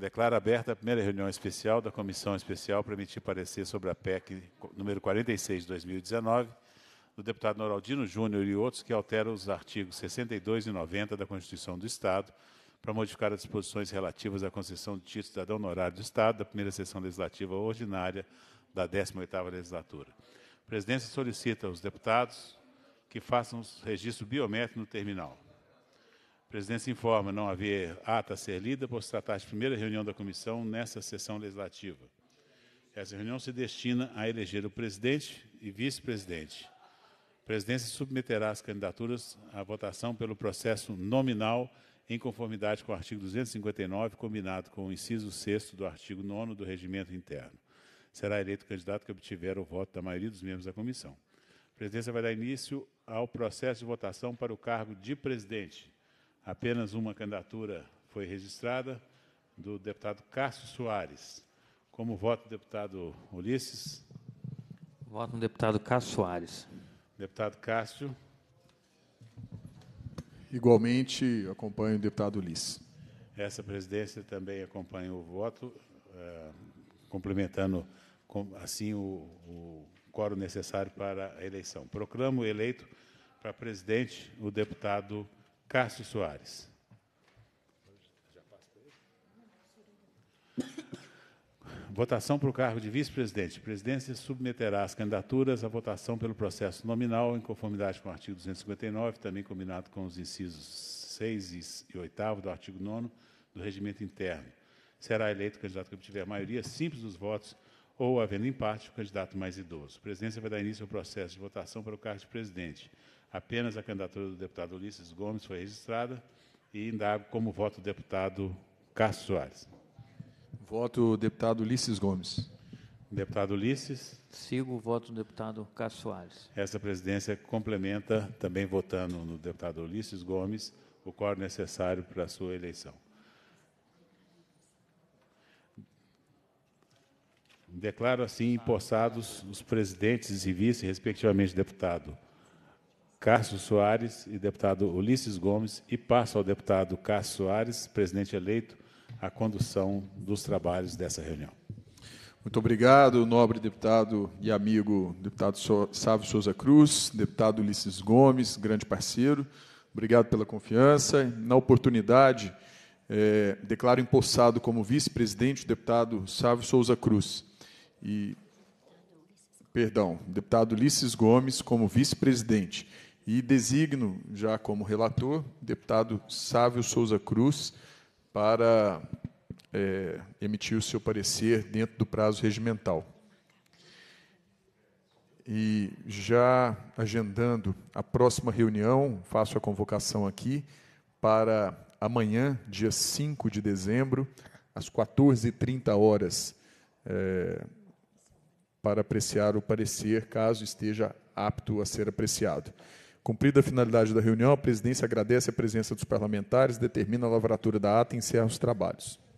Declaro aberta a primeira reunião especial da Comissão Especial para emitir parecer sobre a PEC número 46 de 2019, do deputado Noraldino Júnior e outros, que altera os artigos 62 e 90 da Constituição do Estado para modificar as disposições relativas à concessão de títulos de cidadão honorário do Estado da primeira sessão legislativa ordinária da 18ª legislatura. A presidência solicita aos deputados que façam registro biométrico no terminal presidência informa não haver ata a ser lida por se tratar de primeira reunião da comissão nessa sessão legislativa. Essa reunião se destina a eleger o presidente e vice-presidente. A presidência submeterá as candidaturas à votação pelo processo nominal em conformidade com o artigo 259, combinado com o inciso 6 do artigo 9 do regimento interno. Será eleito o candidato que obtiver o voto da maioria dos membros da comissão. A presidência vai dar início ao processo de votação para o cargo de presidente. Apenas uma candidatura foi registrada, do deputado Cássio Soares. Como voto deputado Ulisses? Voto no deputado Cássio Soares. Deputado Cássio. Igualmente, acompanho o deputado Ulisses. Essa presidência também acompanha o voto, eh, complementando com, assim o, o quórum necessário para a eleição. Proclamo eleito para presidente o deputado Cássio Soares. Votação para o cargo de vice-presidente. A presidência submeterá as candidaturas à votação pelo processo nominal, em conformidade com o artigo 259, também combinado com os incisos 6 e 8 do artigo 9 do regimento interno. Será eleito o candidato que obtiver a maioria simples dos votos ou, havendo empate, o candidato mais idoso. A presidência vai dar início ao processo de votação para o cargo de presidente. Apenas a candidatura do deputado Ulisses Gomes foi registrada e indago como voto o deputado Cássio Soares. Voto o deputado Ulisses Gomes. Deputado Ulisses. Sigo o voto do deputado Cássio Soares. Essa presidência complementa, também votando no deputado Ulisses Gomes, o quórum necessário para a sua eleição. Declaro assim empossados os presidentes e vice, respectivamente, deputado Cássio Soares e deputado Ulisses Gomes, e passo ao deputado Cássio Soares, presidente eleito, a condução dos trabalhos dessa reunião. Muito obrigado, nobre deputado e amigo deputado Sávio Souza Cruz, deputado Ulisses Gomes, grande parceiro. Obrigado pela confiança. Na oportunidade, é, declaro empossado como vice-presidente o deputado Sávio Souza Cruz e perdão, deputado Ulisses Gomes como vice-presidente e designo já como relator deputado Sávio Souza Cruz para é, emitir o seu parecer dentro do prazo regimental. E já agendando a próxima reunião, faço a convocação aqui para amanhã, dia 5 de dezembro, às 14h30 horas. É, para apreciar o parecer, caso esteja apto a ser apreciado. Cumprida a finalidade da reunião, a presidência agradece a presença dos parlamentares, determina a lavratura da ata e encerra os trabalhos.